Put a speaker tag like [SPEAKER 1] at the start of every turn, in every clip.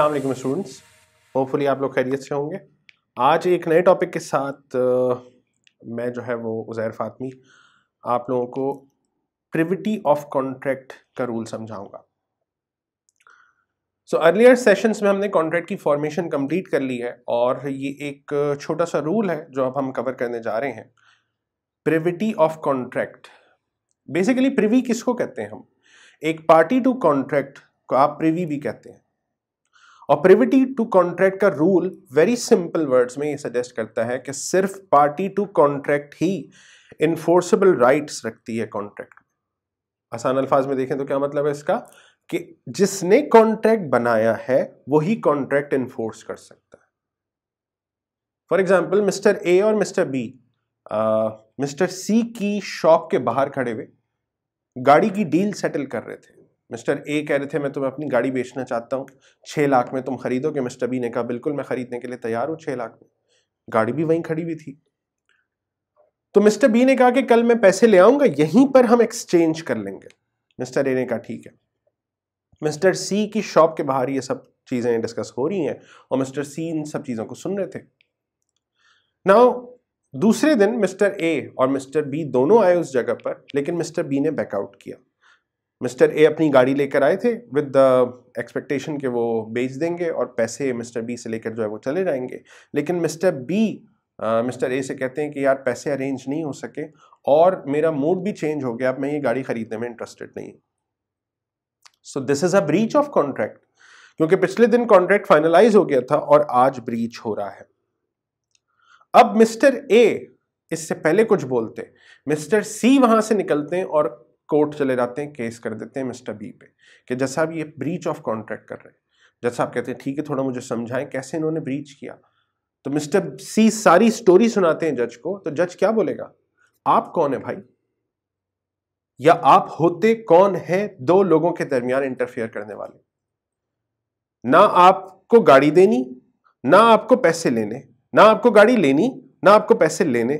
[SPEAKER 1] अस्सलाम वालेकुम students hopefully आप लोग खैरियत से होंगे आज एक नए टॉपिक के साथ मैं जो है वो उज़ैर फ़ातमी आप लोगों को प्रिविटी ऑफ कॉन्ट्रैक्ट का रूल समझाऊंगा सो अर्लियर सेशंस में हमने कॉन्ट्रैक्ट की फॉर्मेशन कंप्लीट कर ली है और ये एक छोटा सा रूल है जो अब हम कवर करने जा रहे हैं privity of contract basically privy किसको कहते हैं हम एक पार्टी टू कॉन्ट्रैक्ट को आप प्रिवी भी कहते हैं ऑपरेविटी टू कॉन्ट्रैक्ट का रूल वेरी सिंपल वर्ड्स में ये सजेस्ट करता है कि सिर्फ पार्टी टू कॉन्ट्रैक्ट ही इन्फोर्सेबल राइट्स रखती है कॉन्ट्रैक्ट आसान अल्फाज में देखें तो क्या मतलब है इसका कि जिसने कॉन्ट्रैक्ट बनाया है वही कॉन्ट्रैक्ट इन्फोर्स कर सकता है फॉर एग्जाम्पल मिस्टर ए और मिस्टर बी मिस्टर सी की शॉप के बाहर खड़े हुए गाड़ी की डील सेटल कर रहे थे मिस्टर ए कह रहे थे मैं तुम्हें अपनी गाड़ी बेचना चाहता हूँ छः लाख में तुम खरीदोगे मिस्टर बी ने कहा बिल्कुल मैं खरीदने के लिए तैयार हूँ छः लाख में गाड़ी भी वहीं खड़ी हुई थी तो मिस्टर बी ने कहा कि कल मैं पैसे ले आऊँगा यहीं पर हम एक्सचेंज कर लेंगे मिस्टर ए ने कहा ठीक है मिस्टर सी की शॉप के बाहर ये सब चीज़ें डिस्कस हो रही हैं और मिस्टर सी इन सब चीज़ों को सुन रहे थे नाउ दूसरे दिन मिस्टर ए और मिस्टर बी दोनों आए उस जगह पर लेकिन मिस्टर बी ने बैकआउट किया मिस्टर ए अपनी गाड़ी लेकर आए थे विद द एक्सपेक्टेशन के वो बेच देंगे और पैसे मिस्टर बी से लेकर जो है वो चले जाएंगे लेकिन मिस्टर बी मिस्टर ए से कहते हैं कि यार पैसे अरेंज नहीं हो सके और मेरा मूड भी चेंज हो गया अब मैं ये गाड़ी खरीदने में इंटरेस्टेड नहीं so this is a breach of contract क्योंकि पिछले दिन कॉन्ट्रैक्ट फाइनलाइज हो गया था और आज ब्रीच हो रहा है अब मिस्टर ए इससे पहले कुछ बोलते मिस्टर सी वहां से निकलते हैं और कोर्ट चले जाते हैं केस कर देते हैं मिस्टर बी पे कि जैसा ये ब्रीच ऑफ कॉन्ट्रैक्ट कर रहे हैं जैसा आप कहते हैं ठीक है थोड़ा मुझे समझाएं कैसे इन्होंने ब्रीच किया तो मिस्टर सी सारी स्टोरी सुनाते हैं जज को तो जज क्या बोलेगा आप कौन है भाई या आप होते कौन है दो लोगों के दरमियान इंटरफेयर करने वाले ना आपको गाड़ी देनी ना आपको पैसे लेने ना आपको गाड़ी लेनी ना आपको पैसे लेने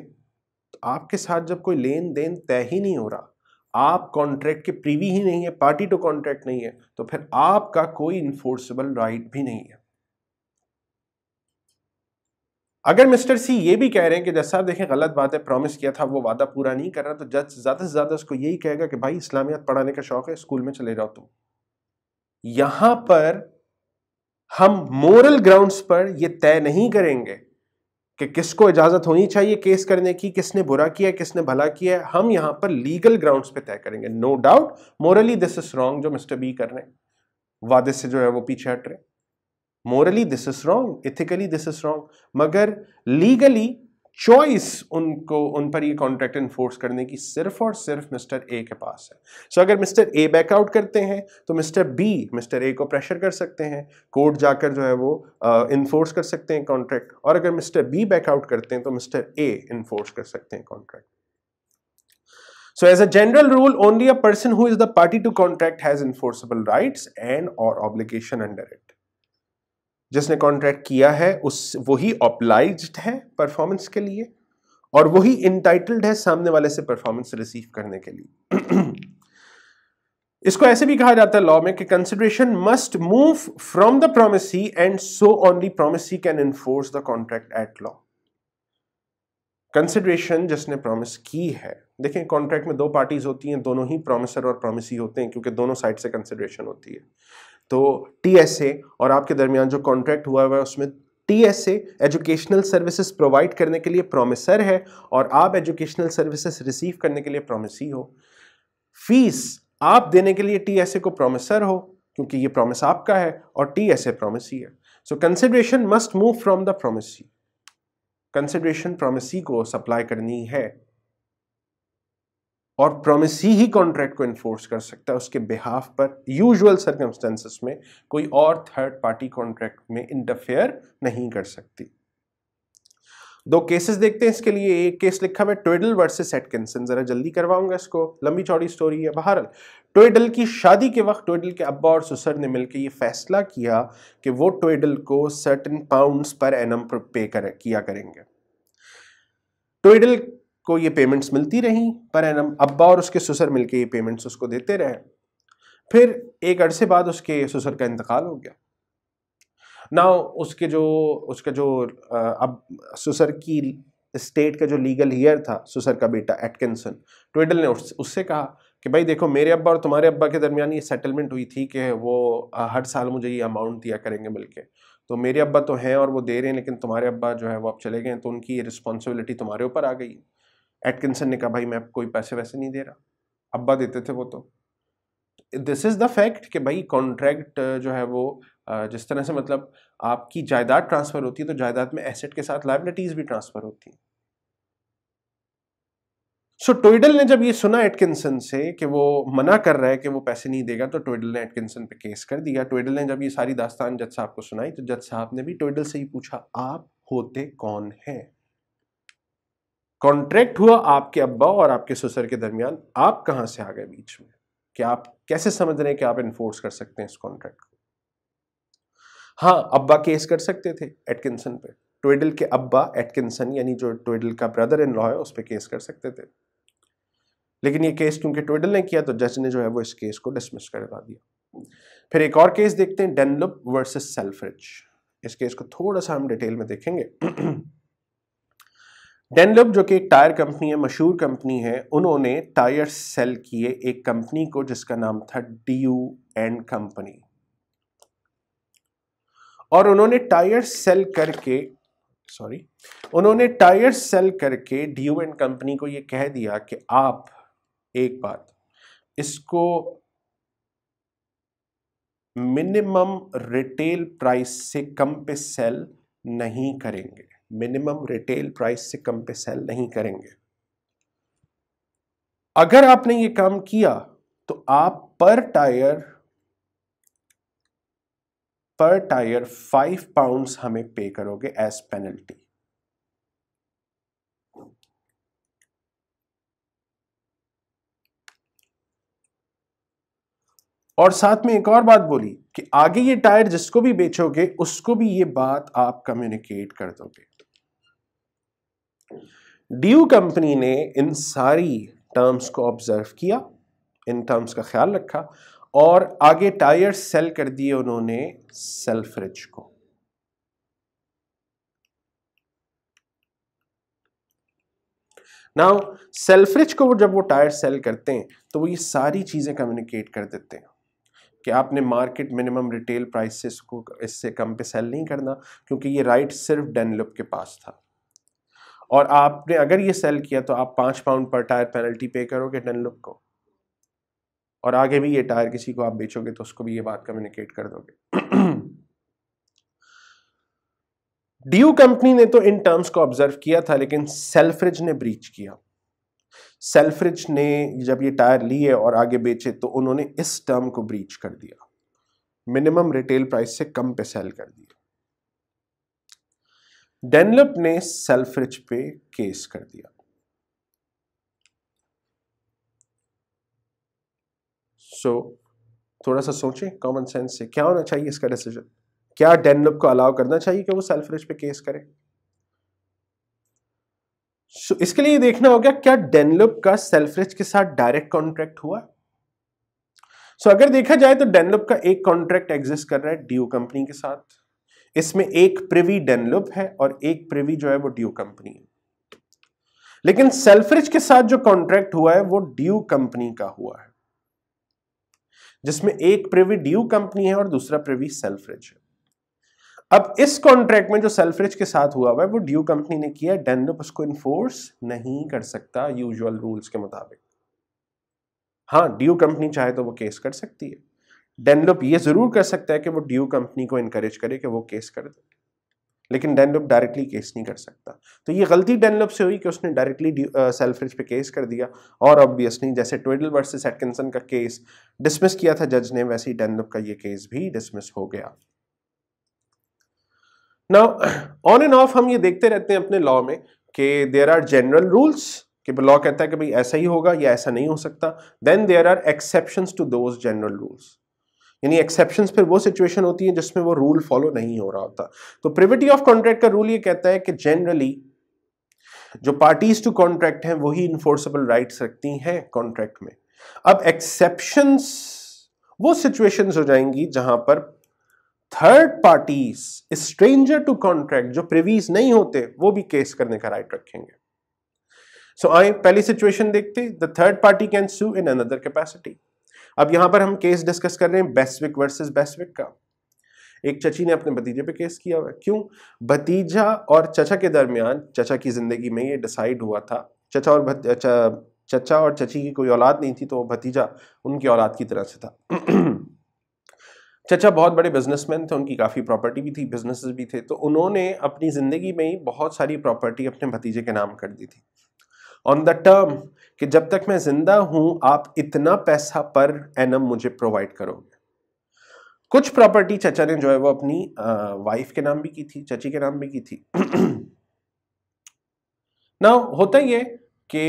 [SPEAKER 1] तो आपके साथ जब कोई लेन देन तय ही नहीं हो रहा आप कॉन्ट्रैक्ट के प्रीवी ही नहीं है पार्टी टू कॉन्ट्रैक्ट नहीं है तो फिर आपका कोई इन्फोर्सेबल राइट भी नहीं है अगर मिस्टर सी ये भी कह रहे हैं कि जज साहब देखें गलत बात है प्रॉमिस किया था वो वादा पूरा नहीं कर रहा तो जज ज़्यादा से ज़्यादा उसको यही कहेगा कि भाई इस्लामियत पढ़ाने का शौक है स्कूल में चले जाओ तुम यहां पर हम मोरल ग्राउंड्स पर यह तय नहीं करेंगे कि किसको इजाज़त होनी चाहिए केस करने की किसने बुरा किया किसने भला किया है हम यहाँ पर लीगल ग्राउंड्स पे तय करेंगे no doubt morally this is wrong जो मिस्टर बी कर रहे हैं वादे से जो है वो पीछे हट रहे morally this is wrong ethically this is wrong मगर लीगली चॉइस उनको उन पर ये कॉन्ट्रैक्ट इन्फोर्स करने की सिर्फ और सिर्फ मिस्टर ए के पास है सो so, अगर मिस्टर ए बैकआउट करते हैं तो मिस्टर बी मिस्टर ए को प्रेशर कर सकते हैं कोर्ट जाकर जो है वो इन्फोर्स uh, कर सकते हैं कॉन्ट्रैक्ट और अगर मिस्टर बी बैकआउट करते हैं तो मिस्टर ए इन्फोर्स कर सकते हैं contract so as a general rule only a person who is the party to contract has enforceable rights and और ऑब्लिकेशन अंडर इट जिसने कॉन्ट्रैक्ट किया है उस वही ऑप्लाइज है परफॉर्मेंस के लिए और वही इंटाइटल्ड है सामने वाले से परफॉर्मेंस रिसीव करने के लिए इसको ऐसे भी कहा जाता है लॉ में कि consideration must move from the promisee and so only promisee can enforce the contract at law consideration जिसने प्रॉमिस की है देखें कॉन्ट्रैक्ट में दो पार्टीज होती हैं दोनों ही प्रोमिसर और प्रोमिसी होते हैं क्योंकि दोनों साइड से कंसिडरेशन होती है तो टीएसए और आपके दरमियान जो कॉन्ट्रैक्ट हुआ हुआ है उसमें टीएसए एजुकेशनल सर्विसेज प्रोवाइड करने के लिए प्रोमिसर है और आप एजुकेशनल सर्विसेज रिसीव करने के लिए प्रोमिसी हो फीस आप देने के लिए टीएसए को प्रोमिसर हो क्योंकि ये प्रोमिस आपका है और टीएसए प्रोमिसी है so consideration must move from the promisee consideration promisee को सप्लाई करनी है और प्रोमिसी ही कॉन्ट्रैक्ट को इन्फोर्स कर सकता है उसके बिहाफ पर यूजुअल सर्कमस्टेंसेस में कोई और थर्ड पार्टी कॉन्ट्रैक्ट में इंटरफेयर नहीं कर सकती दो केसेस देखते हैं इसके लिए एक केस लिखा मैं ट्वेडल वर्सेस एटकिंसन जरा जल्दी करवाऊंगा इसको लंबी चौड़ी स्टोरी है बहरल ट्वेडल की शादी के वक्त ट्वेडल के अब्बा और सुसर ने मिलकर ये फैसला किया कि वो ट्वेडल को सर्टन पाउंड्स पर एनम पे कर किया करेंगे ट्वेडल को ये पेमेंट्स मिलती रहीं पर एनम अब्बा और उसके ससुर मिलके ये पेमेंट्स उसको देते रहे फिर एक अरसे बाद उसके ससुर का इंतकाल हो गया ना उसके जो उसका जो अब ससुर की स्टेट का जो लीगल हीयर था ससुर का बेटा एटकिंसन ट्विडल ने उस, उससे कहा कि भाई देखो मेरे अब्बा और तुम्हारे अब्बा के दरमियान ये सेटलमेंट हुई थी कि वो हर साल मुझे ये अमाउंट दिया करेंगे मिलके तो मेरे अब्बा तो हैं और वो दे रहे हैं लेकिन तुम्हारे अब्बा जो है वो अब चले गए तो उनकी ये रिस्पॉन्सिबिलिटी तुम्हारे ऊपर आ गई एटकिंसन ने कहा भाई मैं कोई पैसे वैसे नहीं दे रहा अब्बा देते थे वो तो दिस इज़ द फैक्ट कि भाई कॉन्ट्रैक्ट जो है वो जिस तरह से मतलब आपकी जायदाद ट्रांसफ़र होती है तो जायदाद में एसेट के साथ लाइबिलिटीज़ भी ट्रांसफ़र होती हैं सो so, टोइडल ने जब ये सुना एटकिंसन से कि वो मना कर रहा है कि वो पैसे नहीं देगा तो टोइडल ने एटकिंसन पे केस कर दिया टोइडल ने जब ये सारी दास्तान जज साहब को सुनाई तो जज साहब ने भी टोइडल से ही पूछा आप होते कौन हैं कॉन्ट्रैक्ट हुआ आपके अब्बा और आपके ससुर के दरमियान आप कहाँ से आ गए बीच में कि आप कैसे समझ रहे हैं कि आप इन्फोर्स कर सकते हैं इस कॉन्ट्रैक्ट को हाँ अब्बा केस कर सकते थे एटकिंसन पे ट्वेडल के अब्बा एटकिंसन यानी जो ट्वेडल का ब्रदर इन लॉ है उस पर केस कर सकते थे लेकिन ये केस क्योंकि ट्वेडल ने किया तो जज ने जो है वो इस केस को डिसमिस करवा दिया फिर एक और केस देखते हैं डेनलुप वर्सेस सेल्फ्रिज इस केस को थोड़ा सा हम डिटेल में देखेंगे डेनलप जो कि एक टायर कंपनी है मशहूर कंपनी है उन्होंने टायर सेल किए एक कंपनी को जिसका नाम था डी यू एंड कंपनी और उन्होंने टायर सेल करके सॉरी उन्होंने टायर सेल करके डी यू एंड कंपनी को यह कह दिया कि आप एक बात इसको मिनिमम रिटेल प्राइस से कम पे सेल नहीं करेंगे मिनिमम रिटेल प्राइस से कम पे सेल नहीं करेंगे अगर आपने ये काम किया तो आप पर टायर पर टायर फाइव पाउंड्स हमें पे करोगे एज पेनल्टी और साथ में एक और बात बोली कि आगे ये टायर जिसको भी बेचोगे उसको भी ये बात आप कम्युनिकेट कर दोगे डीयू कंपनी ने इन सारी टर्म्स को ऑब्जर्व किया इन टर्म्स का ख्याल रखा और आगे टायर सेल कर दिए उन्होंने सेल्फ्रिज को नाउ सेल्फ्रिज को जब वो टायर सेल करते हैं तो वो ये सारी चीज़ें कम्युनिकेट कर देते हैं कि आपने मार्केट मिनिमम रिटेल प्राइस को इससे कम पे सेल नहीं करना क्योंकि ये राइट सिर्फ डेनलुप के पास था और आपने अगर ये सेल किया तो आप पाँच पाउंड पर टायर पेनल्टी पे करोगे डनलुप को और आगे भी ये टायर किसी को आप बेचोगे तो उसको भी ये बात कम्युनिकेट कर दोगे डीयू कंपनी ने तो इन टर्म्स को ऑब्जर्व किया था लेकिन सेल्फ्रिज ने ब्रीच किया सेल्फ्रिज ने जब ये टायर लिए और आगे बेचे तो उन्होंने इस टर्म को ब्रीच कर दिया मिनिमम रिटेल प्राइस से कम पे सेल कर दिया डेनलप ने सेल्फ्रिज पे केस कर दिया सो so, थोड़ा सा सोचें कॉमन सेंस से क्या होना चाहिए इसका डिसीजन क्या डेनलप को अलाउ करना चाहिए कि वो सेल्फ्रिज पे केस करे सो so, इसके लिए देखना होगा क्या डेनलप का सेल्फ्रिज के साथ डायरेक्ट कॉन्ट्रैक्ट हुआ सो so, अगर देखा जाए तो डेनलप का एक कॉन्ट्रैक्ट एग्जिस्ट कर रहा है डीओ कंपनी के साथ इसमें एक प्रिवी डेनलुप है और एक प्रिवी जो है वो ड्यू कंपनी है लेकिन सेल्फ्रिज के साथ जो कॉन्ट्रैक्ट हुआ है वो ड्यू कंपनी का हुआ है जिसमें एक प्रिवी ड्यू कंपनी है और दूसरा प्रिवी सेल्फ्रिज है अब इस कॉन्ट्रैक्ट में जो सेल्फ्रिज के साथ हुआ हुआ है वो ड्यू कंपनी ने किया डेनलुप उसको इन्फोर्स नहीं कर सकता यूजुअल रूल्स के मुताबिक हाँ ड्यू कंपनी चाहे तो वो केस कर सकती है डेनलुप ये ज़रूर कर सकता है कि वो ड्यू कंपनी को इनक्रेज करे कि वो केस कर दे लेकिन डेनलुप डायरेक्टली केस नहीं कर सकता तो ये गलती डेनलुप से हुई कि उसने डायरेक्टली सेल्फ्रिज पे केस कर दिया और ऑब्वियसली जैसे ट्वेडल वर्सेस एटकिंसन का केस डिसमिस किया था जज ने वैसे ही डेनलुप का ये केस भी डिसमिस हो गया ना ऑन एंड ऑफ हम ये देखते रहते हैं अपने लॉ में कि देर आर जनरल रूल्स कि लॉ कहता है कि भाई ऐसा ही होगा या ऐसा नहीं हो सकता then there are exception to those general rules यानी एक्सेप्शन फिर वो सिचुएशन होती है जिसमें वो रूल फॉलो नहीं हो रहा होता तो प्रिविटी ऑफ कॉन्ट्रैक्ट का रूल ये कहता है कि जनरली जो पार्टीज टू कॉन्ट्रैक्ट हैं वही इन्फोर्सेबल राइट्स रखती हैं कॉन्ट्रैक्ट में अब एक्सेप्शंस वो सिचुएशंस हो जाएंगी जहां पर third parties stranger to contract जो प्रिवीज नहीं होते वो भी केस करने का राइट रखेंगे सो so, आए पहली सिचुएशन देखते the third party can sue in another capacity अब यहाँ पर हम केस डिस्कस कर रहे हैं बेस्विक वर्सेस बेस्विक का एक चची ने अपने भतीजे पे केस किया हुआ क्यों भतीजा और चचा के दरमियान चचा की ज़िंदगी में ये डिसाइड हुआ था चचा और भत, चचा और चची की कोई औलाद नहीं थी तो भतीजा उनकी औलाद की तरह से था चचा बहुत बड़े बिजनेसमैन थे उनकी काफ़ी प्रॉपर्टी भी थी बिजनेसेस भी थे तो उन्होंने अपनी ज़िंदगी में ही बहुत सारी प्रॉपर्टी अपने भतीजे के नाम कर दी थी ऑन द टर्म कि जब तक मैं जिंदा हूं आप इतना पैसा पर एनम मुझे प्रोवाइड करोगे कुछ प्रॉपर्टी चचा ने जो है वो अपनी वाइफ के नाम भी की थी चची के नाम भी की थी ना होता ये कि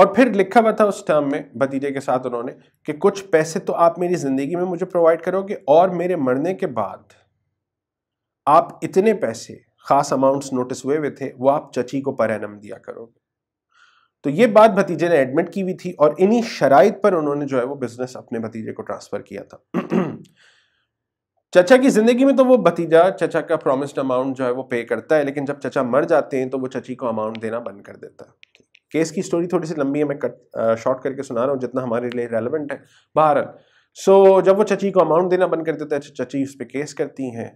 [SPEAKER 1] और फिर लिखा हुआ था उस टर्म में भतीजे के साथ उन्होंने कि कुछ पैसे तो आप मेरी ज़िंदगी में मुझे प्रोवाइड करोगे और मेरे मरने के बाद आप इतने पैसे खास अमाउंट्स नोटिस हुए हुए थे वो आप चची को पर दिया करोगे तो ये बात भतीजे ने एडमिट की हुई थी और इन्हीं शराइत पर उन्होंने जो है वो बिजनेस अपने भतीजे को ट्रांसफर किया था चचा की जिंदगी में तो वो भतीजा चचा का प्रोमिस्ड अमाउंट जो है वो पे करता है लेकिन जब चचा मर जाते हैं तो वो चची को अमाउंट देना बंद कर देता है केस की स्टोरी थोड़ी सी लंबी है मैं कट शॉर्ट करके सुना रहा हूँ जितना हमारे लिए रेलिवेंट है बहरहाल सो so, जब वो चची को अमाउंट देना बंद कर देता है चची उस पर केस करती हैं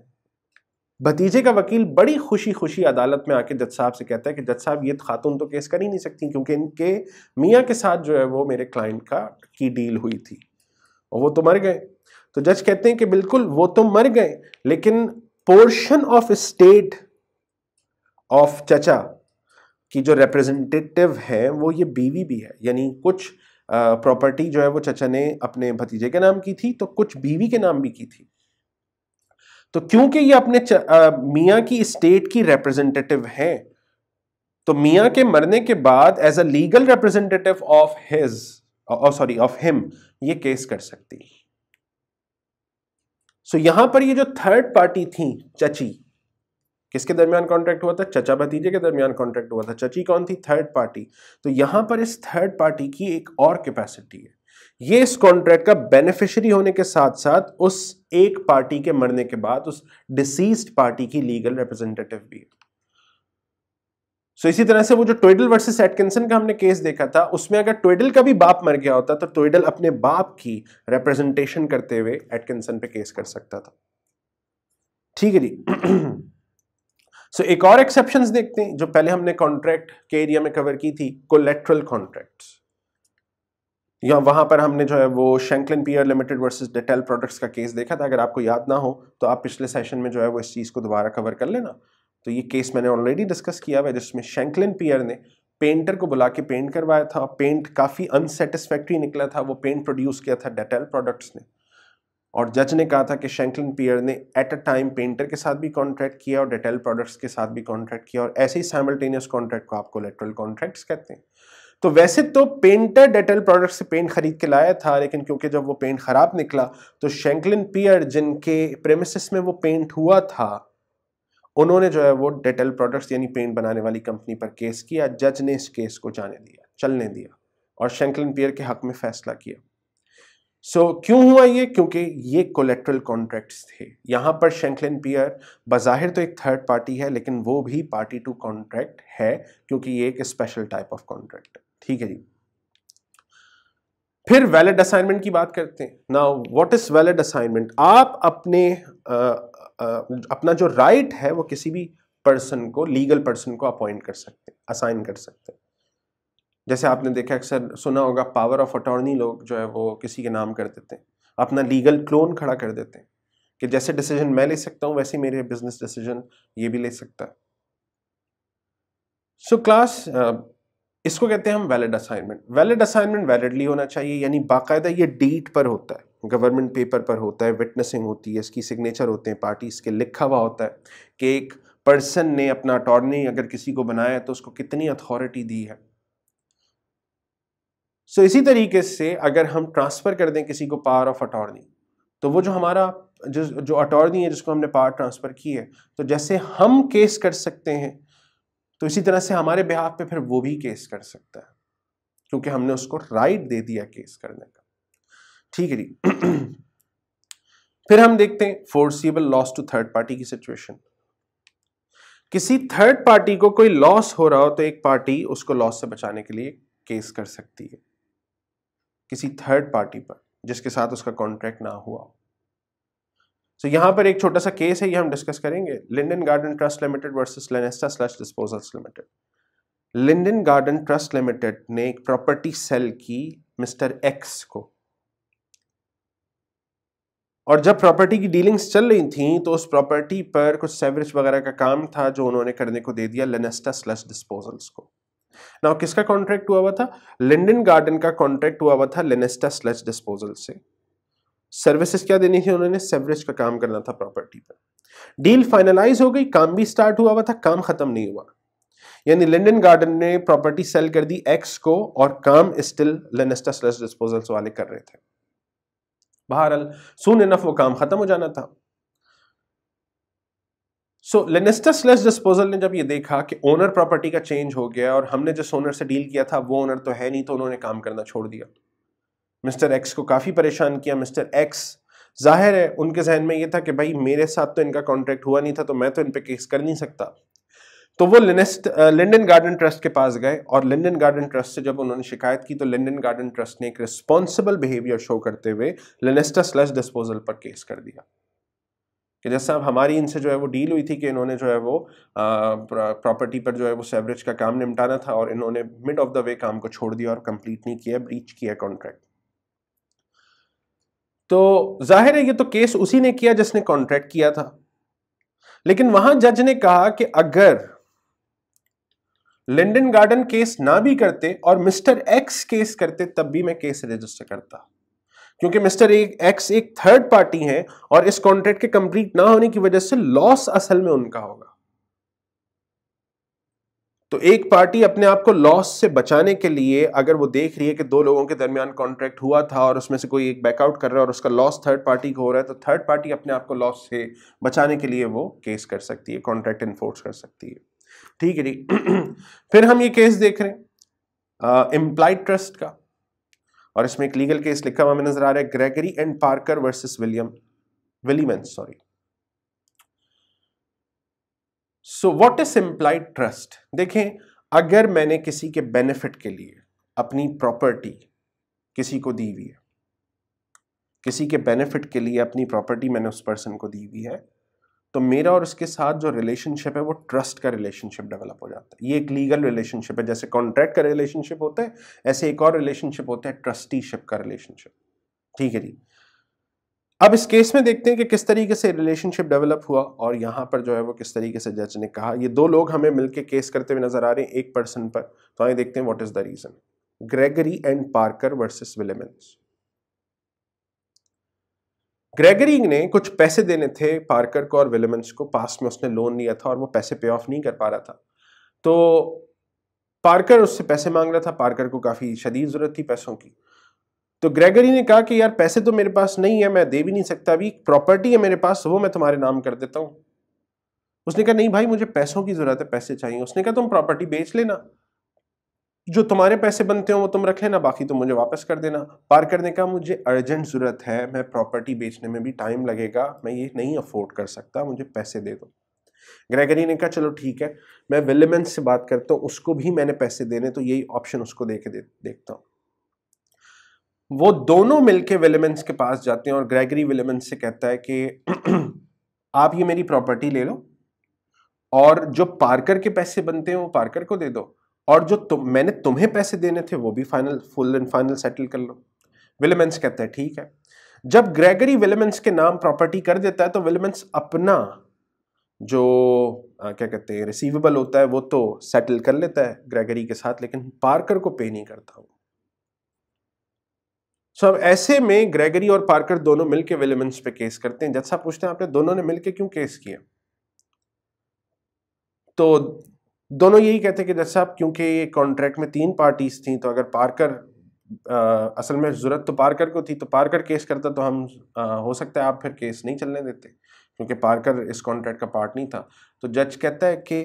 [SPEAKER 1] भतीजे का वकील बड़ी खुशी खुशी अदालत में आके जज साहब से कहता है कि जज साहब ये तो खातून तो केस कर ही नहीं सकती क्योंकि इनके मियाँ के साथ जो है वो मेरे क्लाइंट का की डील हुई थी और वो तो मर गए तो जज कहते हैं कि बिल्कुल वो तो मर गए लेकिन पोर्शन ऑफ स्टेट ऑफ चचा की जो रिप्रेजेंटेटिव है वो ये बीवी भी है यानी कुछ प्रॉपर्टी जो है वो चचा ने अपने भतीजे के नाम की थी तो कुछ बीवी के नाम भी की थी तो क्योंकि ये अपने मियाँ की स्टेट की रिप्रेजेंटेटिव हैं तो मियाँ के मरने के बाद as a legal representative of his sorry of him ये केस कर सकती सो so, यहां पर ये जो थर्ड पार्टी थी चची किसके दरमियान कॉन्ट्रैक्ट हुआ था चचा भतीजे के दरमियान कॉन्ट्रैक्ट हुआ था चची कौन थी थर्ड पार्टी तो यहां पर इस थर्ड पार्टी की एक और कैपेसिटी है ये इस कॉन्ट्रैक्ट का बेनिफिशियरी होने के साथ साथ उस एक पार्टी के मरने के बाद उस डिसीज्ड पार्टी की लीगल रिप्रेजेंटेटिव भी है सो so, इसी तरह से वो जो टोइडल वर्सेस एटकिंसन का हमने केस देखा था उसमें अगर टोइडल का भी बाप मर गया होता तो टोइडल अपने बाप की रिप्रेजेंटेशन करते हुए एटकिंसन पे केस कर सकता था ठीक है जी सो so, एक और एक्सेप्शन देखते हैं जो पहले हमने कॉन्ट्रैक्ट के एरिया में कवर की थी कोलेट्रल कॉन्ट्रैक्ट्स या वहाँ पर हमने जो है वो Shanklin Pier Limited versus Detel Products का केस देखा था अगर आपको याद ना हो तो आप पिछले सेशन में जो है वो इस चीज़ को दोबारा कवर कर लेना तो ये केस मैंने ऑलरेडी डिस्कस किया हुआ है जिसमें शेंकलिन पियर ने पेंटर को बुला के पेंट करवाया था पेंट काफ़ी अनसेटिस्फैक्ट्री निकला था वो पेंट प्रोड्यूस किया था डेटेल प्रोडक्ट्स ने और जज ने कहा था कि शेंकलिन पियर ने एट अ टाइम पेंटर के साथ भी कॉन्ट्रैक्ट किया और डेटेल प्रोडक्ट्स के साथ भी कॉन्ट्रैक्ट किया और ऐसे ही साइमल्टेनियस कॉन्ट्रैक्ट को आपको लेटरल कॉन्ट्रैक्ट्स कहते हैं तो वैसे तो पेंटर डेटल प्रोडक्ट से पेंट खरीद के लाया था लेकिन क्योंकि जब वो पेंट ख़राब निकला तो शेंकलिन पियर जिनके प्रेमिस में वो पेंट हुआ था उन्होंने जो है वो डेटल प्रोडक्ट्स यानी पेंट बनाने वाली कंपनी पर केस किया जज ने इस केस को जाने दिया चलने दिया और शेंकलिन पियर के हक में फैसला किया सो so, क्यों हुआ ये क्योंकि ये कोलेट्रल कॉन्ट्रैक्ट्स थे यहाँ पर शेंकलिन पियर बाहिर तो एक थर्ड पार्टी है लेकिन वो भी पार्टी टू कॉन्ट्रैक्ट है क्योंकि ये एक स्पेशल टाइप ऑफ कॉन्ट्रैक्ट है ठीक है जी फिर वैलिड असाइनमेंट की बात करते हैं ना व्हाट इज वैलिड असाइनमेंट आप अपने आ, आ, अपना जो राइट right है वो किसी भी पर्सन को लीगल पर्सन को अपॉइंट कर सकते हैं असाइन कर सकते हैं जैसे आपने देखा अक्सर सुना होगा पावर ऑफ अटॉर्नी लोग जो है वो किसी के नाम कर देते हैं अपना लीगल क्लोन खड़ा कर देते हैं कि जैसे डिसीजन मैं ले सकता हूँ वैसे मेरे बिजनेस डिसीजन ये भी ले सकता है सो क्लास इसको कहते हैं हम valid assignment valid assignment validly होना चाहिए यानी बाकायदा ये डेट पर होता है गवर्नमेंट पेपर पर होता है विटनेसिंग होती है इसकी सिग्नेचर होते हैं पार्टी इसके लिखा हुआ होता है कि एक पर्सन ने अपना अटॉर्नी अगर किसी को बनाया तो उसको कितनी अथॉरिटी दी है सो so, इसी तरीके से अगर हम ट्रांसफ़र कर दें किसी को पावर ऑफ अटॉर्नी तो वो जो हमारा जो जो अटॉर्नी है जिसको हमने पावर ट्रांसफ़र की है तो जैसे हम केस कर सकते हैं तो इसी तरह से हमारे बिहाफ पे फिर वो भी केस कर सकता है क्योंकि हमने उसको राइट दे दिया केस करने का ठीक है जी फिर हम देखते हैं foreseeable loss to third party की सिचुएशन किसी थर्ड पार्टी को कोई लॉस हो रहा हो तो एक पार्टी उसको लॉस से बचाने के लिए केस कर सकती है किसी थर्ड पार्टी पर जिसके साथ उसका कॉन्ट्रैक्ट ना हुआ हो सो यहाँ पर एक छोटा सा केस है ये हम डिस्कस करेंगे Linden Garden Trust Limited versus Lenesta Sludge Disposals Limited Linden Garden Trust Limited ने एक प्रॉपर्टी सेल की मिस्टर एक्स को और जब प्रॉपर्टी की डीलिंग्स चल रही थी तो उस प्रॉपर्टी पर कुछ सेवरेज वगैरह का काम था जो उन्होंने करने को दे दिया लेनेस्टा स्लश डिस्पोजल्स को ना किसका कॉन्ट्रैक्ट हुआ हुआ था लिंडन गार्डन का कॉन्ट्रैक्ट हुआ हुआ था लेनेस्टा स्लच डिस्पोजल से सर्विसेज क्या देनी थी उन्होंने सेवरेज का काम करना था प्रॉपर्टी पर डील फाइनलाइज हो गई काम भी स्टार्ट हुआ हुआ था काम खत्म नहीं हुआ यानी लंडन गार्डन ने प्रॉपर्टी सेल कर दी एक्स को और काम स्टिल लेनेस्टा डिस्पोजल्स वाले कर रहे थे बहरहाल सुन इनफ वो काम खत्म हो जाना था सो लेनेस्टा स्लस डिस्पोजल ने जब ये देखा कि ओनर प्रॉपर्टी का चेंज हो गया और हमने जिस ओनर से डील किया था वो ओनर तो है नहीं तो उन्होंने काम करना छोड़ दिया मिस्टर एक्स को काफ़ी परेशान किया मिस्टर एक्स जाहिर है उनके जहन में ये था कि भाई मेरे साथ तो इनका कॉन्ट्रैक्ट हुआ नहीं था तो मैं तो इन पर केस कर नहीं सकता तो वो लिनेस्ट लिंडन गार्डन ट्रस्ट के पास गए और लिंडन गार्डन ट्रस्ट से जब उन्होंने शिकायत की तो लिंडन गार्डन ट्रस्ट ने एक रिस्पॉन्सिबल बिहेवियर शो करते हुए लिनेस्टा स्लस डिस्पोजल पर केस कर दिया कि जैसा अब हमारी इनसे जो है वो डील हुई थी कि इन्होंने जो है वो प्रॉपर्टी पर जो है वो सेवरेज का काम निपटाना था और इन्होंने मिड ऑफ द वे काम को छोड़ दिया और कंप्लीट नहीं किया ब्रीच किया कॉन्ट्रैक्ट तो जाहिर है ये तो केस उसी ने किया जिसने कॉन्ट्रैक्ट किया था लेकिन वहां जज ने कहा कि अगर लिंडन गार्डन केस ना भी करते और मिस्टर एक्स केस करते तब भी मैं केस रजिस्टर करता क्योंकि मिस्टर एक्स एक थर्ड पार्टी है और इस कॉन्ट्रैक्ट के कंप्लीट ना होने की वजह से लॉस असल में उनका होगा तो एक पार्टी अपने आप को लॉस से बचाने के लिए अगर वो देख रही है कि दो लोगों के दरमियान कॉन्ट्रैक्ट हुआ था और उसमें से कोई एक बैकआउट कर रहा है और उसका लॉस थर्ड पार्टी को हो रहा है तो थर्ड पार्टी अपने आप को लॉस से बचाने के लिए वो केस कर सकती है कॉन्ट्रैक्ट इन्फोर्स कर सकती है ठीक है जी फिर हम ये केस देख रहे हैं एम्प्लाइड ट्रस्ट का और इसमें एक लीगल केस लिखा हुआ हमें नजर आ रहा है Gregory and Parker versus William William sorry so what is implied trust देखें अगर मैंने किसी के बेनिफिट के लिए अपनी प्रॉपर्टी किसी को दी हुई है किसी के बेनिफिट के लिए अपनी प्रॉपर्टी मैंने उस पर्सन को दी हुई है तो मेरा और उसके साथ जो रिलेशनशिप है वो ट्रस्ट का रिलेशनशिप डेवलप हो जाता है ये एक लीगल रिलेशनशिप है जैसे कॉन्ट्रैक्ट का रिलेशनशिप होता है ऐसे एक और रिलेशनशिप होता है ट्रस्टीशिप का रिलेशनशिप ठीक है जी अब इस केस में देखते हैं कि किस तरीके से रिलेशनशिप डेवलप हुआ और यहाँ पर जो है वो किस तरीके से जज ने कहा ये दो लोग हमें मिलकर केस करते हुए नजर आ रहे हैं एक पर्सन पर तो आइए देखते हैं what is the reason Gregory and Parker versus Williams Gregory ने कुछ पैसे देने थे पार्कर को और विलेमेंस को पास में उसने लोन लिया था और वो पैसे पे ऑफ नहीं कर पा रहा था तो पार्कर उससे पैसे मांग रहा था पार्कर को काफ़ी शदीद ज़रूरत थी पैसों की तो ग्रेगरी ने कहा कि यार पैसे तो मेरे पास नहीं है मैं दे भी नहीं सकता अभी प्रॉपर्टी है मेरे पास वो मैं तुम्हारे नाम कर देता हूँ उसने कहा नहीं भाई मुझे पैसों की ज़रूरत है पैसे चाहिए उसने कहा तुम प्रॉपर्टी बेच लेना जो तुम्हारे पैसे बनते हो वो तुम रख लेना बाकी तुम मुझे वापस कर देना पार करने का मुझे अर्जेंट ज़रूरत है मैं प्रॉपर्टी बेचने में भी टाइम लगेगा मैं ये नहीं अफोर्ड कर सकता मुझे पैसे दे दो ग्रेगरी ने कहा चलो ठीक है मैं विलेमेंस से बात करता हूँ उसको भी मैंने पैसे देने तो यही ऑप्शन उसको दे के दे, देखता हूँ वो दोनों मिलके विलेमेंस के पास जाते हैं और ग्रेगरी विलेमेंस से कहता है कि आप ये मेरी प्रॉपर्टी ले लो और जो पार्कर के पैसे बनते हैं वो पार्कर को दे दो और जो तुम मैंने तुम्हें पैसे देने थे वो भी final full and final settle कर लो विलेमेंस कहता है ठीक है जब ग्रेगरी विलेमेंस के नाम प्रॉपर्टी कर देता है तो विलेमेंस अपना जो आ, क्या कहते हैं रिसीवेबल होता है वो तो सेटल कर लेता है ग्रेगरी के साथ लेकिन पार्कर को पे नहीं करता वो सो so, अब ऐसे में ग्रेगरी और पार्कर दोनों मिलके विलिमन्स पे केस करते हैं जज साहब पूछते हैं आपने दोनों ने मिलके क्यों केस किया तो दोनों यही कहते हैं कि जज साहब क्योंकि कॉन्ट्रैक्ट में तीन पार्टीज थी तो अगर पार्कर आ, असल में ज़रूरत तो पार्कर को थी तो पार्कर केस करता तो हम आ, हो सकता है आप फिर केस नहीं चलने देते क्योंकि पार्कर इस कॉन्ट्रैक्ट का पार्ट नहीं था तो जज कहता है कि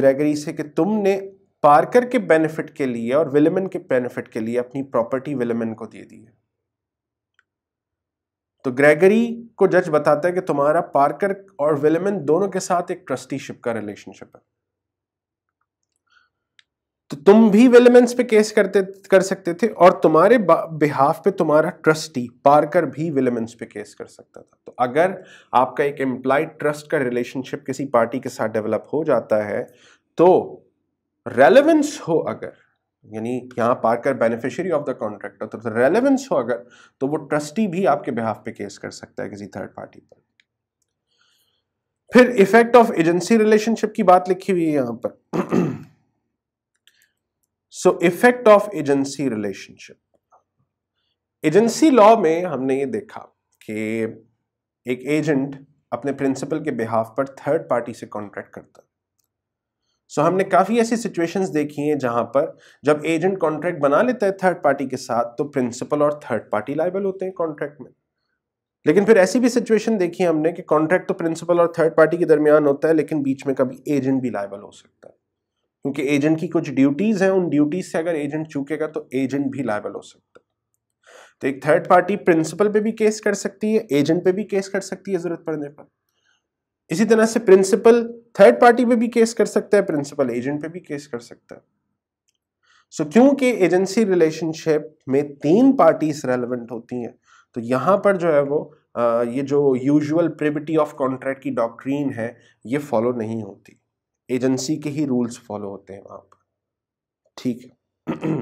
[SPEAKER 1] ग्रेगरी से कि तुमने पार्कर के बेनिफिट के लिए और विलेमन के बेनिफिट के लिए अपनी प्रॉपर्टी विलेमन को दे दी है तो ग्रेगरी को जज बताता है कि तुम्हारा पार्कर और विलेमन दोनों के साथ एक ट्रस्टीशिप का रिलेशनशिप है तो तुम भी विलेमेंस पे केस करते कर सकते थे और तुम्हारे बिहाफ पे तुम्हारा ट्रस्टी पार्कर भी विलेमेंस पे केस कर सकता था तो अगर आपका एक एम्प्लाइड ट्रस्ट का रिलेशनशिप किसी पार्टी के साथ डेवलप हो जाता है तो रेलेवेंस हो अगर यानी यहाँ Parker beneficiary of the contractor तो रेलेवेंस हो अगर तो वो ट्रस्टी भी आपके बिहाफ पे केस कर सकता है किसी थर्ड पार्टी पर फिर इफेक्ट ऑफ एजेंसी रिलेशनशिप की बात लिखी हुई है यहां पर so effect of agency relationship agency law में हमने ये देखा कि एक एजेंट अपने प्रिंसिपल के बिहाफ पर थर्ड पार्टी से कॉन्ट्रैक्ट करता है सो so, हमने काफ़ी ऐसी सिचुएशंस देखी हैं जहां पर जब एजेंट कॉन्ट्रैक्ट बना लेता है थर्ड पार्टी के साथ तो प्रिंसिपल और थर्ड पार्टी लाइबल होते हैं कॉन्ट्रैक्ट में लेकिन फिर ऐसी भी सिचुएशन देखी है हमने कि कॉन्ट्रैक्ट तो प्रिंसिपल और थर्ड पार्टी के दरमियान होता है लेकिन बीच में कभी एजेंट भी लाइबल हो सकता है क्योंकि एजेंट की कुछ ड्यूटीज़ हैं उन ड्यूटीज़ से अगर एजेंट चूकेगा तो एजेंट भी लाइबल हो सकता है तो एक थर्ड पार्टी प्रिंसिपल पर भी केस कर सकती है एजेंट पे भी केस कर सकती है ज़रूरत पड़ने पर इसी तरह से प्रिंसिपल थर्ड पार्टी पे भी केस कर सकता है प्रिंसिपल एजेंट पे भी केस कर सकता है सो so, क्योंकि एजेंसी रिलेशनशिप में तीन पार्टीज रेलिवेंट होती हैं तो यहां पर जो है वो आ, ये जो यूजुअल प्रिविटी ऑफ कॉन्ट्रैक्ट की डॉक्ट्रीन है ये फॉलो नहीं होती एजेंसी के ही रूल्स फॉलो होते हैं वहां पर ठीक है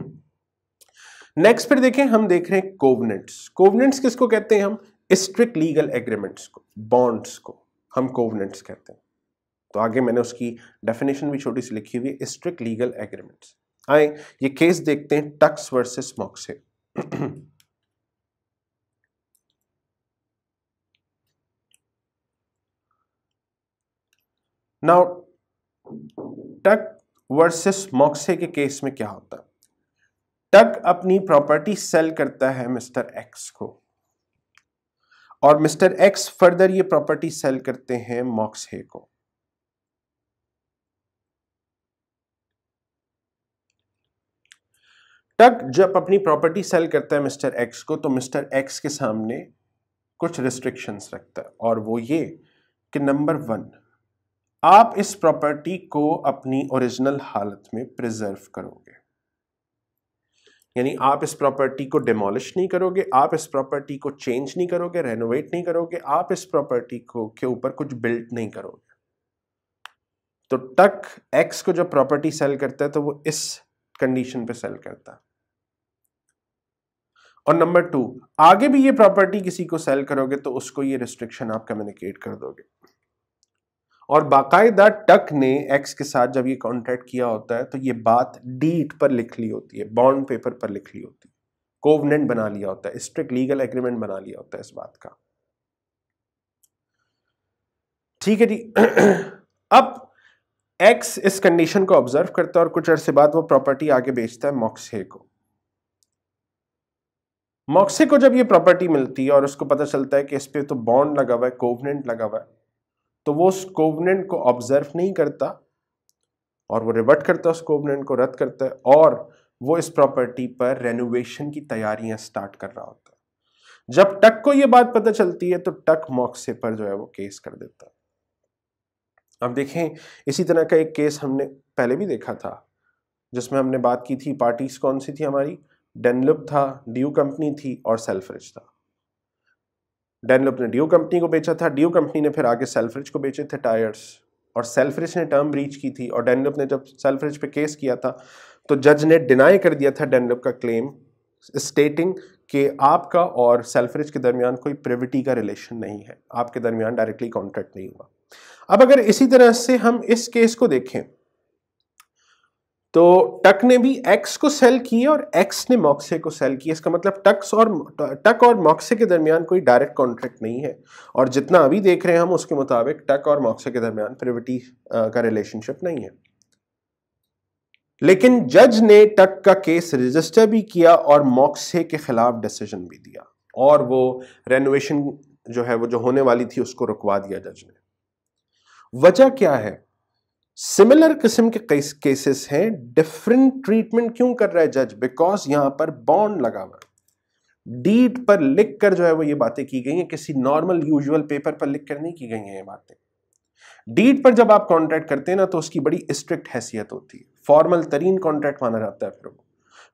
[SPEAKER 1] नेक्स्ट फिर देखें हम देख रहे हैं कोवनेंट्स कोवनेंट्स किसको कहते हैं हम स्ट्रिक्ट लीगल एग्रीमेंट्स को बॉन्ड्स को हम कोवनेंट्स कहते हैं तो आगे मैंने उसकी डेफिनेशन भी छोटी सी लिखी हुई है स्ट्रिक्ट लीगल एग्रीमेंट्स आए ये केस देखते हैं टक्स वर्सेस है नाउ टक वर्सेस मॉक्से के केस में क्या होता है टक अपनी प्रॉपर्टी सेल करता है मिस्टर एक्स को और मिस्टर एक्स फर्दर ये प्रॉपर्टी सेल करते हैं मॉक्स हे को टक जब अपनी प्रॉपर्टी सेल करता है मिस्टर एक्स को तो मिस्टर एक्स के सामने कुछ रिस्ट्रिक्शंस रखता है और वो ये कि नंबर वन आप इस प्रॉपर्टी को अपनी ओरिजिनल हालत में प्रिजर्व करोगे यानी आप इस प्रॉपर्टी को डिमोलिश नहीं करोगे आप इस प्रॉपर्टी को चेंज नहीं करोगे रेनोवेट नहीं करोगे आप इस प्रॉपर्टी को के ऊपर कुछ बिल्ड नहीं करोगे तो टक एक्स को जब प्रॉपर्टी सेल करता है तो वो इस कंडीशन पे सेल करता है और नंबर टू आगे भी ये प्रॉपर्टी किसी को सेल करोगे तो उसको ये रिस्ट्रिक्शन आप कम्युनिकेट कर दोगे और बाकायदा टक ने एक्स के साथ जब ये कॉन्ट्रैक्ट किया होता है तो ये बात डीट पर लिख ली होती है बॉन्ड पेपर पर लिख ली होती है कोवनेंट बना लिया होता है स्ट्रिक्ट लीगल एग्रीमेंट बना लिया होता है इस बात का ठीक है जी अब एक्स इस कंडीशन को ऑब्जर्व करता है और कुछ अरसे बाद वो प्रॉपर्टी आगे बेचता है मॉक्से को मॉक्से को जब ये प्रॉपर्टी मिलती है और उसको पता चलता है कि इस पर तो बॉन्ड लगा हुआ है कोवनेंट लगा हुआ है तो वो उस कोवनेंट को ऑब्जर्व नहीं करता और वो रिवर्ट करता है उस कोवनेंट को रद्द करता है और वो इस प्रॉपर्टी पर रेनोवेशन की तैयारियां स्टार्ट कर रहा होता है जब टक को ये बात पता चलती है तो टक मॉक्से पर जो है वो केस कर देता है अब देखें इसी तरह का एक केस हमने पहले भी देखा था जिसमें हमने बात की थी पार्टीज कौन सी थी हमारी डेनलुप था ड्यू कंपनी थी और सेल्फ्रिज था डेनलप ने डीओ कंपनी को बेचा था डीओ कंपनी ने फिर आगे सेल्फ्रिज को बेचे थे टायर्स और सेल्फ्रिज ने टर्म ब्रीच की थी और डेनलप ने जब सेल्फ्रिज पे केस किया था तो जज ने डिनाई कर दिया था डेनलप का क्लेम स्टेटिंग कि आपका और सेल्फ्रिज के दरमियान कोई प्रिविटी का रिलेशन नहीं है आपके दरमियान डायरेक्टली कॉन्ट्रैक्ट नहीं हुआ अब अगर इसी तरह से हम इस केस को देखें तो टक ने भी एक्स को सेल किए और एक्स ने मॉक्से को सेल किया इसका मतलब टक्स और टक और मॉक्से के दरमियान कोई डायरेक्ट कॉन्ट्रैक्ट नहीं है और जितना अभी देख रहे हैं हम उसके मुताबिक टक और मॉक्से के दरमियान प्रिविटी का रिलेशनशिप नहीं है लेकिन जज ने टक का केस रजिस्टर भी किया और मॉक्से के खिलाफ डिसीजन भी दिया और वो रेनोवेशन जो है वो जो होने वाली थी उसको रुकवा दिया जज ने वजह क्या है सिमिलर किस्म के कई केसेस हैं डिफरेंट ट्रीटमेंट क्यों कर रहा है जज बिकॉज यहां पर बॉन्ड लगा हुआ डीट पर लिख कर जो है वो ये बातें की गई हैं किसी नॉर्मल यूजुअल पेपर पर लिख कर नहीं की गई हैं ये बातें डीट पर जब आप कॉन्ट्रैक्ट करते हैं ना तो उसकी बड़ी स्ट्रिक्ट हैसियत होती है फॉर्मल तरीन कॉन्ट्रैक्ट माना जाता है फिर वो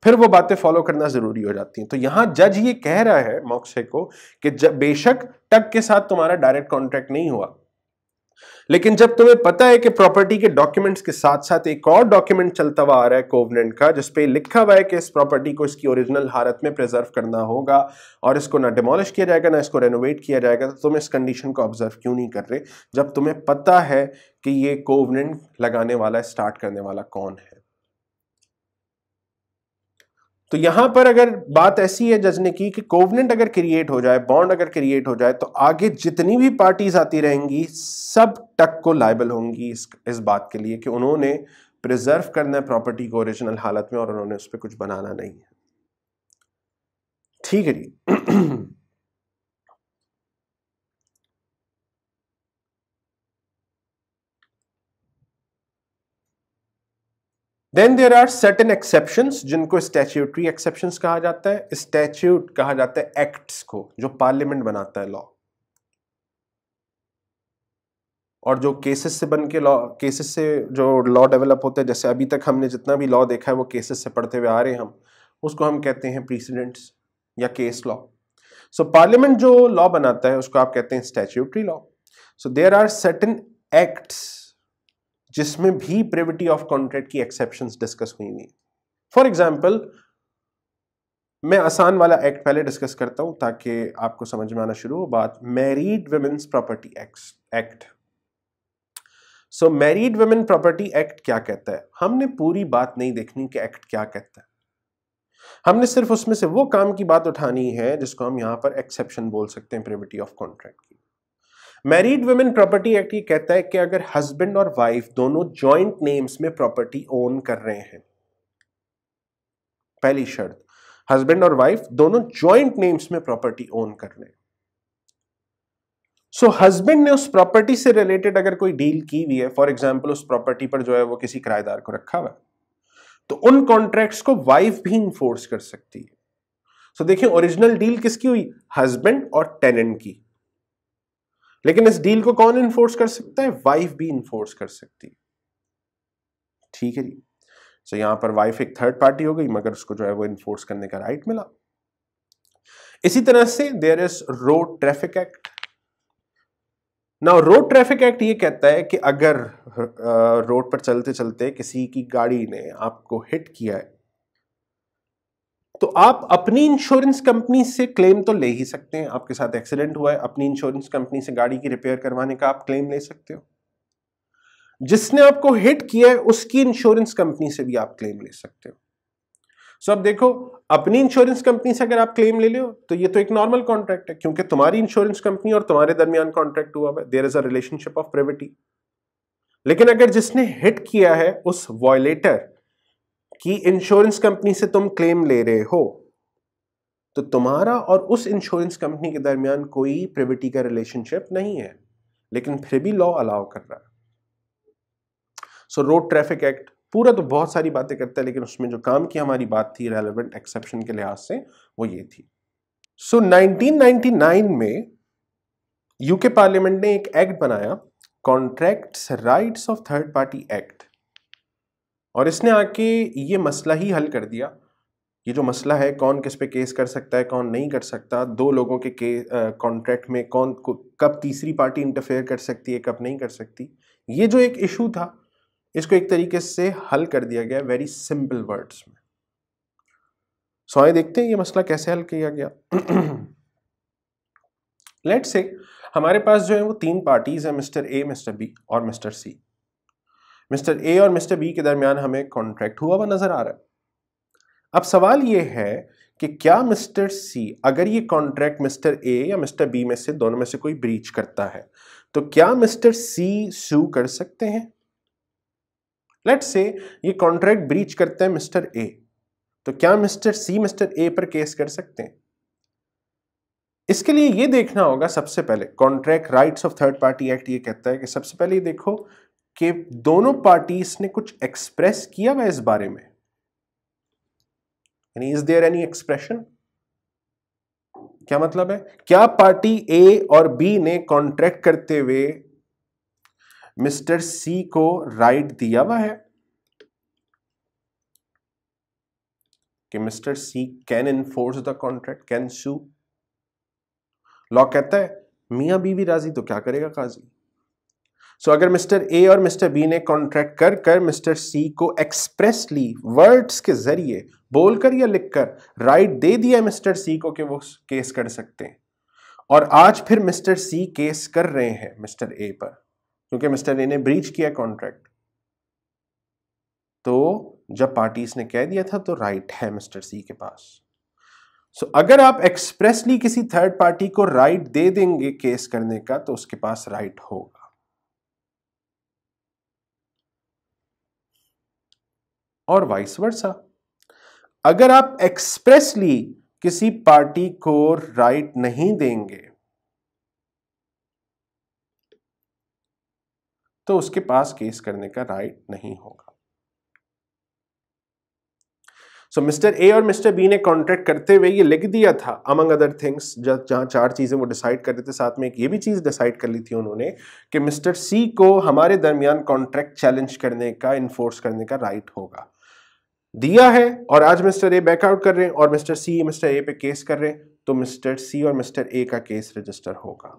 [SPEAKER 1] फिर वो बातें फॉलो करना जरूरी हो जाती हैं तो यहां जज ये कह रहा है मौक्से को कि बेशक टक के साथ तुम्हारा डायरेक्ट कॉन्ट्रैक्ट नहीं हुआ लेकिन जब तुम्हें पता है कि प्रॉपर्टी के डॉक्यूमेंट्स के साथ साथ एक और डॉक्यूमेंट चलता हुआ आ रहा है कोवनेंट का जिसपे लिखा हुआ है कि इस प्रॉपर्टी को इसकी ओरिजिनल हालत में प्रिजर्व करना होगा और इसको ना डिमोलिश किया जाएगा ना इसको रेनोवेट किया जाएगा तो तुम इस कंडीशन को ऑब्जर्व क्यों नहीं कर रहे जब तुम्हें पता है कि ये कोवनेंट लगाने वाला स्टार्ट करने वाला कौन है तो यहां पर अगर बात ऐसी है जज ने की कि कोवनेंट अगर क्रिएट हो जाए बॉन्ड अगर क्रिएट हो जाए तो आगे जितनी भी पार्टीज आती रहेंगी सब टक को लाइबल होंगी इस इस बात के लिए कि उन्होंने प्रिजर्व करना है प्रॉपर्टी को ओरिजिनल हालत में और उन्होंने उस पर कुछ बनाना नहीं है ठीक है जी then there are certain exception जिनको स्टैच्यूटरी एक्सेप्शन कहा जाता है स्टैच्यूट कहा जाता है एक्ट्स को जो पार्लियामेंट बनाता है लॉ और जो केसेस से बन के लॉ केसेस से जो लॉ डेवलप होते हैं जैसे अभी तक हमने जितना भी लॉ देखा है वो केसेस से पढ़ते हुए आ रहे हैं हम उसको हम कहते हैं प्रीसीडेंट्स या केस लॉ सो पार्लियामेंट जो लॉ बनाता है उसको आप कहते हैं statutory law so there are certain acts जिसमें भी प्रेविटी ऑफ कॉन्ट्रैक्ट की एक्सेप्शन डिस्कस हुई हुई फॉर एग्जाम्पल मैं आसान वाला एक्ट पहले डिस्कस करता हूं ताकि आपको समझ में आना शुरू हो बात married women's property act so married women property act क्या कहता है हमने पूरी बात नहीं देखनी कि एक्ट क्या कहता है हमने सिर्फ उसमें से वो काम की बात उठानी है जिसको हम यहां पर एक्सेप्शन बोल सकते हैं प्रेविटी ऑफ कॉन्ट्रैक्ट की मैरिड वुमेन प्रॉपर्टी एक्ट ये कहता है कि अगर हस्बैंड और वाइफ दोनों जॉइंट नेम्स में प्रॉपर्टी ओन कर रहे हैं पहली शर्त हस्बैंड और वाइफ दोनों जॉइंट नेम्स में प्रॉपर्टी ओन कर रहे हैं सो so, हस्बैंड ने उस प्रॉपर्टी से रिलेटेड अगर कोई डील की हुई है फॉर एग्जाम्पल उस प्रॉपर्टी पर जो है वो किसी किराएदार को रखा हुआ है तो उन कॉन्ट्रैक्ट्स को वाइफ भी इंफोर्स कर सकती है सो so, देखिए ओरिजिनल डील किसकी हुई हस्बैंड और टेनेंट की लेकिन इस डील को कौन इन्फोर्स कर सकता है वाइफ भी इन्फोर्स कर सकती है ठीक है जी सो यहां पर वाइफ एक थर्ड पार्टी हो गई मगर उसको जो है वो इन्फोर्स करने का राइट मिला इसी तरह से there is road traffic act ना रोड ट्रैफिक एक्ट ये कहता है कि अगर रोड पर चलते चलते किसी की गाड़ी ने आपको हिट किया है तो आप अपनी इंश्योरेंस कंपनी से क्लेम तो ले ही सकते हैं आपके साथ एक्सीडेंट हुआ है अपनी इंश्योरेंस कंपनी से गाड़ी की रिपेयर करवाने का आप क्लेम ले सकते हो जिसने आपको हिट किया है उसकी इंश्योरेंस कंपनी से भी आप क्लेम ले सकते हो सो अब देखो अपनी इंश्योरेंस कंपनी से अगर आप क्लेम ले लो तो ये तो एक नॉर्मल कॉन्ट्रैक्ट है क्योंकि तुम्हारी इंश्योरेंस कंपनी और तुम्हारे दरमियान कॉन्ट्रैक्ट हुआ है there is a relationship of privity लेकिन अगर जिसने हिट किया है उस वॉयलेटर कि इंश्योरेंस कंपनी से तुम क्लेम ले रहे हो तो तुम्हारा और उस इंश्योरेंस कंपनी के दरमियान कोई प्रिविटी का रिलेशनशिप नहीं है लेकिन फिर भी लॉ अलाउ कर रहा है सो रोड ट्रैफिक एक्ट पूरा तो बहुत सारी बातें करता है लेकिन उसमें जो काम की हमारी बात थी रेलिवेंट एक्सेप्शन के लिहाज से वो ये थी सो so, 1999 में यूके पार्लियामेंट ने एक एक्ट बनाया contracts rights of third party act और इसने आके ये मसला ही हल कर दिया ये जो मसला है कौन किस पे केस कर सकता है कौन नहीं कर सकता दो लोगों के कॉन्ट्रैक्ट में कौन कब तीसरी पार्टी इंटरफेयर कर सकती है कब नहीं कर सकती ये जो एक इशू था इसको एक तरीके से हल कर दिया गया वेरी सिंपल वर्ड्स में सो आए देखते हैं ये मसला कैसे हल किया गया लेट से हमारे पास जो है वो तीन पार्टीज हैं मिस्टर ए मिस्टर बी और मिस्टर सी मिस्टर ए और मिस्टर बी के दरमियान हमें कॉन्ट्रैक्ट हुआ हुआ नज़र आ रहा है अब सवाल ये है कि क्या मिस्टर सी अगर ये कॉन्ट्रैक्ट मिस्टर ए या मिस्टर बी में से दोनों में से कोई ब्रीच करता है तो क्या मिस्टर सी सू कर सकते हैं लेट से ये कॉन्ट्रैक्ट ब्रीच करते हैं मिस्टर ए तो क्या मिस्टर सी मिस्टर ए पर केस कर सकते हैं इसके लिए ये देखना होगा सबसे पहले contract rights of third party act ये कहता है कि सबसे पहले देखो कि दोनों पार्टीज ने कुछ एक्सप्रेस किया हुआ इस बारे में यानी इज देयर एनी एक्सप्रेशन क्या मतलब है क्या पार्टी ए और बी ने कॉन्ट्रैक्ट करते हुए मिस्टर सी को राइट दिया हुआ है कि mister C can enforce the contract can sue law कहता है मियाँ बीवी राजी तो क्या करेगा काजी सो so, अगर मिस्टर ए और मिस्टर बी ने कॉन्ट्रैक्ट कर कर मिस्टर सी को एक्सप्रेसली वर्ड्स के जरिए बोलकर या लिखकर राइट दे दिया मिस्टर सी को कि वो केस कर सकते हैं और आज फिर मिस्टर सी केस कर रहे हैं मिस्टर ए पर क्योंकि मिस्टर ए ने ब्रीच किया कॉन्ट्रैक्ट तो जब पार्टीज ने कह दिया था तो राइट है मिस्टर सी के पास सो so, अगर आप एक्सप्रेसली किसी थर्ड पार्टी को राइट दे देंगे केस करने का तो उसके पास राइट होगा और वाइस वर्सा अगर आप एक्सप्रेसली किसी पार्टी को राइट नहीं देंगे तो उसके पास केस करने का राइट नहीं होगा सो मिस्टर ए और मिस्टर बी ने कॉन्ट्रैक्ट करते हुए ये लिख दिया था अमंग अदर थिंग्स जहां चार चीज़ें वो डिसाइड कर रहे थे साथ में एक ये भी चीज़ डिसाइड कर ली थी उन्होंने कि मिस्टर सी को हमारे दरमियान कॉन्ट्रैक्ट चैलेंज करने का इन्फोर्स करने का राइट होगा दिया है और आज मिस्टर ए बैकआउट कर रहे हैं और मिस्टर सी मिस्टर ए पे केस कर रहे हैं तो मिस्टर सी और मिस्टर ए का केस रजिस्टर होगा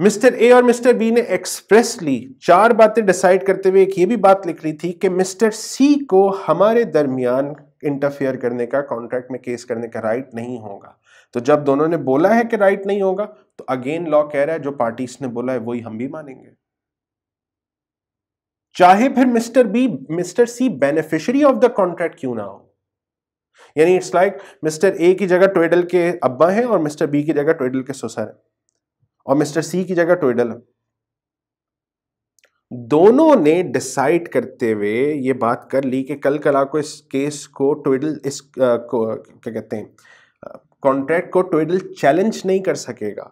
[SPEAKER 1] मिस्टर ए और मिस्टर बी ने एक्सप्रेसली चार बातें डिसाइड करते हुए एक ये भी बात लिख ली थी कि मिस्टर सी को हमारे दरमियान इंटरफेयर करने का कॉन्ट्रैक्ट में केस करने का राइट नहीं होगा तो जब दोनों ने बोला है कि राइट नहीं होगा तो अगेन लॉ कह रहा है जो पार्टीज ने बोला है वही हम भी मानेंगे चाहे फिर mister B mister C beneficiary of the contract क्यों ना हो यानी इट्स लाइक मिस्टर ए की जगह टोइडल के अब्बा हैं और मिस्टर बी की जगह टोइडल के सुसर हैं और मिस्टर सी की जगह टोइडल है दोनों ने डिसाइड करते हुए ये बात कर ली कि कल कला को इस केस को टोइडल इस आ, को क्या कहते हैं कॉन्ट्रैक्ट को टोइडल चैलेंज नहीं कर सकेगा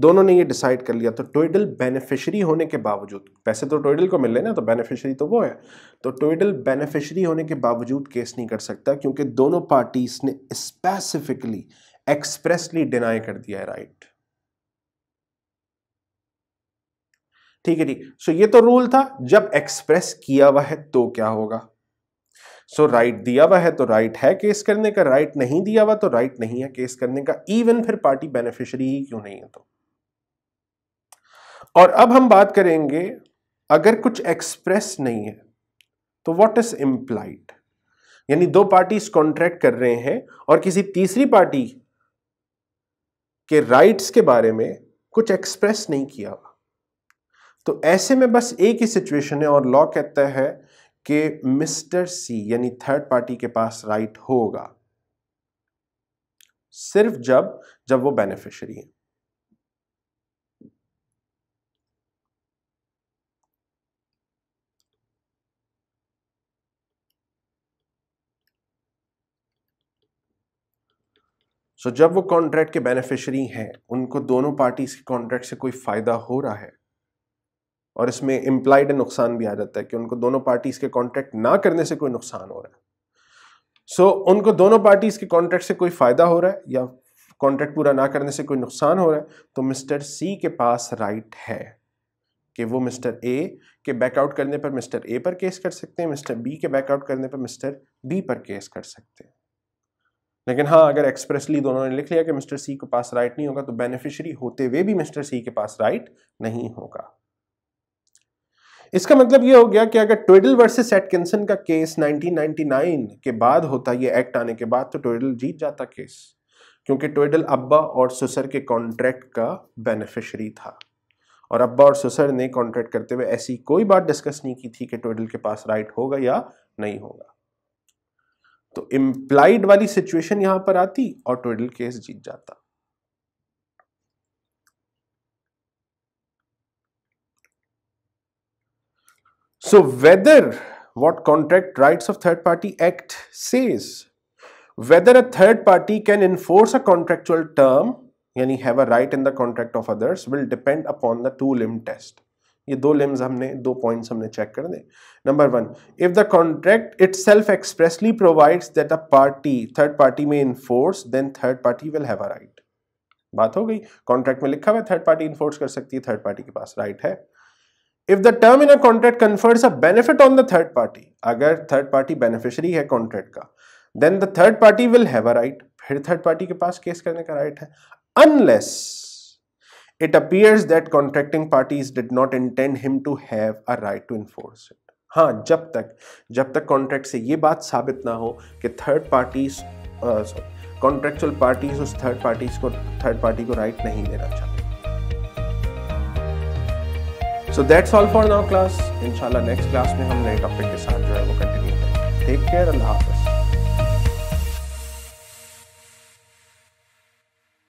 [SPEAKER 1] दोनों ने ये डिसाइड कर लिया तो टोइडल बेनिफिशरी होने के बावजूद पैसे तो टोइडल को मिल रहे ना तो बेनिफिशरी तो वो है तो टोइडल बेनिफिशरी होने के बावजूद केस नहीं कर सकता क्योंकि दोनों पार्टीज ने स्पेसिफिकली एक्सप्रेसली डिनाई कर दिया है राइट ठीक है जी सो ये तो रूल था जब एक्सप्रेस किया हुआ है तो क्या होगा सो so, राइट right दिया हुआ है तो राइट right है केस करने का राइट right नहीं दिया हुआ तो राइट नहीं है केस करने का इवन फिर पार्टी बेनिफिशियरी ही क्यों नहीं है तो और अब हम बात करेंगे अगर कुछ एक्सप्रेस नहीं है तो व्हाट इज इम्प्लाइड यानी दो पार्टीज कॉन्ट्रैक्ट कर रहे हैं और किसी तीसरी पार्टी के राइट्स के बारे में कुछ एक्सप्रेस नहीं किया हुआ तो ऐसे में बस एक ही सिचुएशन है और लॉ कहता है कि मिस्टर सी यानी थर्ड पार्टी के पास राइट होगा सिर्फ जब जब वो बेनिफिशियरी है सो so, जब वो कॉन्ट्रैक्ट के बेनिफिशरी हैं उनको दोनों पार्टीज के कॉन्ट्रैक्ट से कोई फ़ायदा हो रहा है और इसमें इम्प्लाइड नुकसान भी आ जाता है कि उनको दोनों पार्टीज के कॉन्ट्रैक्ट ना करने से कोई नुकसान हो रहा है सो so, उनको दोनों पार्टीज के कॉन्ट्रैक्ट से कोई फ़ायदा हो रहा है या कॉन्ट्रैक्ट पूरा ना करने से कोई नुकसान हो रहा है तो मिस्टर सी के पास राइट है कि वो मिस्टर ए के बैकआउट करने पर मिस्टर ए पर केस कर सकते हैं मिस्टर बी के बैकआउट करने पर मिस्टर बी पर केस कर सकते हैं लेकिन हाँ अगर एक्सप्रेसली दोनों ने लिख लिया कि मिस्टर सी के पास राइट नहीं होगा तो बेनिफिशियरी होते हुए भी मिस्टर सी के पास राइट नहीं होगा इसका मतलब ये हो गया कि अगर ट्विडल वर्सेस एटकिंसन का केस 1999 के बाद होता ये एक्ट आने के बाद तो ट्विडल जीत जाता केस क्योंकि ट्विडल अब्बा और सुसर के कॉन्ट्रैक्ट का बेनिफिशरी था और अब्बा और सुसर ने कॉन्ट्रैक्ट करते हुए ऐसी कोई बात डिस्कस नहीं की थी कि ट्विडल के पास राइट होगा या नहीं होगा तो इम्प्लाइड वाली सिचुएशन यहां पर आती और ट्विडल केस जीत जाता so whether what contract right of third party act से whether a third party can enforce a contractual term यानी have a right in the contract of others will depend upon the two limb test ये दो limbs हमने दो points हमने check कर दें number one if the contract itself expressly provides that a party third party में enforce then third party will have a right बात हो गई कॉन्ट्रैक्ट में लिखा हुआ थर्ड पार्टी इन्फोर्स कर सकती है थर्ड पार्टी के पास राइट right है if the term in a contract confers a benefit on the third party अगर थर्ड पार्टी बेनिफिशरी है कॉन्ट्रैक्ट का then the third party will have a right फिर थर्ड पार्टी के पास case करने का राइट right है unless it appears that contracting parties did not intend him to have a right to enforce it हाँ जब तक जब तक कॉन्ट्रैक्ट से ये बात साबित ना हो कि थर्ड पार्टीज कॉन्ट्रेक्चुअल पार्टीज उस थर्ड पार्टीज को थर्ड पार्टी को राइट नहीं देना चाहते so that's all for now class इंशाल्लाह नेक्स्ट क्लास में हम नए टॉपिक के साथ जो है वो कंटिन्यू करेंगे टेक केयर अल्लाह हाफिज